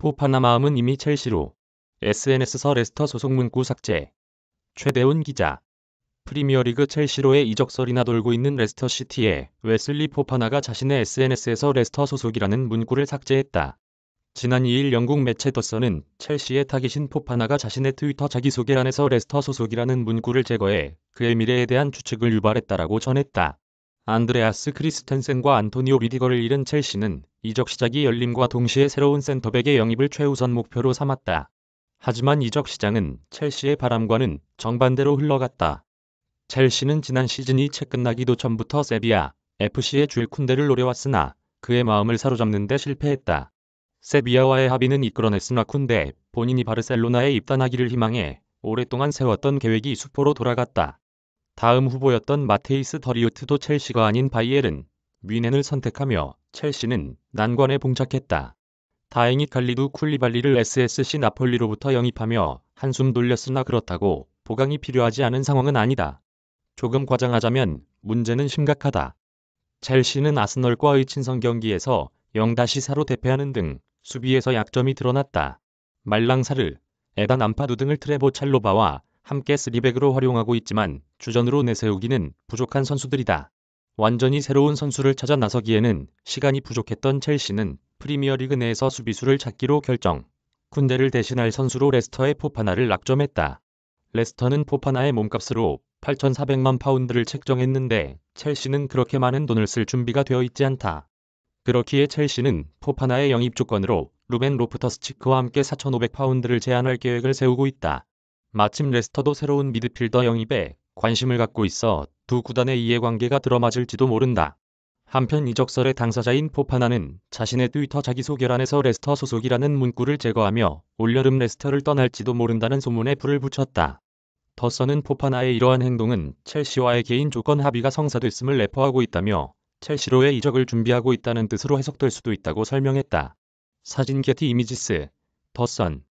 포파나마음은 이미 첼시로 SNS서 레스터 소속 문구 삭제 최대훈 기자 프리미어리그 첼시로의 이적설이나 돌고 있는 레스터 시티에 웨슬리 포파나가 자신의 SNS에서 레스터 소속이라는 문구를 삭제했다. 지난 2일 영국 매체 더서은 첼시의 타깃인 포파나가 자신의 트위터 자기소개란에서 레스터 소속이라는 문구를 제거해 그의 미래에 대한 추측을 유발했다라고 전했다. 안드레아스 크리스텐센과 안토니오 리디거를 잃은 첼시는 이적 시작이 열림과 동시에 새로운 센터백의 영입을 최우선 목표로 삼았다. 하지만 이적 시장은 첼시의 바람과는 정반대로 흘러갔다. 첼시는 지난 시즌이 채 끝나기도 전부터 세비야, FC의 줄쿤데를 노려왔으나 그의 마음을 사로잡는 데 실패했다. 세비야와의 합의는 이끌어냈으나 쿤데 본인이 바르셀로나에 입단하기를 희망해 오랫동안 세웠던 계획이 수포로 돌아갔다. 다음 후보였던 마테이스 더리우트도 첼시가 아닌 바이에른, 뮌헨을 선택하며 첼시는 난관에 봉착했다. 다행히 갈리두 쿨리발리를 SSC 나폴리로부터 영입하며 한숨 돌렸으나 그렇다고 보강이 필요하지 않은 상황은 아니다. 조금 과장하자면 문제는 심각하다. 첼시는 아스널과의 친선 경기에서 0-4로 대패하는 등 수비에서 약점이 드러났다. 말랑사르, 에단 암파두 등을 트레보 찰로바와 함께 3백으로 활용하고 있지만 주전으로 내세우기는 부족한 선수들이다. 완전히 새로운 선수를 찾아 나서기에는 시간이 부족했던 첼시는 프리미어리그 내에서 수비수를 찾기로 결정. 군대를 대신할 선수로 레스터의 포파나를 낙점했다. 레스터는 포파나의 몸값으로 8,400만 파운드를 책정했는데 첼시는 그렇게 많은 돈을 쓸 준비가 되어 있지 않다. 그렇기에 첼시는 포파나의 영입 조건으로 루벤 로프터스치크와 함께 4,500 파운드를 제안할 계획을 세우고 있다. 마침 레스터도 새로운 미드필더 영입에 관심을 갖고 있어 두 구단의 이해관계가 들어맞을지도 모른다. 한편 이적설의 당사자인 포파나는 자신의 트위터 자기소개란에서 레스터 소속이라는 문구를 제거하며 올여름 레스터를 떠날지도 모른다는 소문에 불을 붙였다. 더서는 포파나의 이러한 행동은 첼시와의 개인 조건 합의가 성사됐음을 내포하고 있다며 첼시로의 이적을 준비하고 있다는 뜻으로 해석될 수도 있다고 설명했다. 사진 게티 이미지스 더선